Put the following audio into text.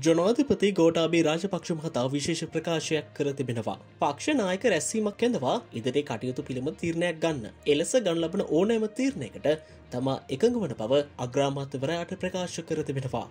ජනාධිපති ගෝටාබේ රාජපක්ෂ මහතා විශේෂ ප්‍රකාශයක් කර තිබෙනවා. පක්ෂ නායක රැස්සීමක් ඇඳවා ඉදිරි කටයුතු පිළිම තීරණයක් ගන්න. එලෙස ගන්ලබන ඕනෑම තීරණයකට තමා එකඟ වන බව අග්‍රාමාත්‍යවරයාට ප්‍රකාශ කර තිබෙනවා.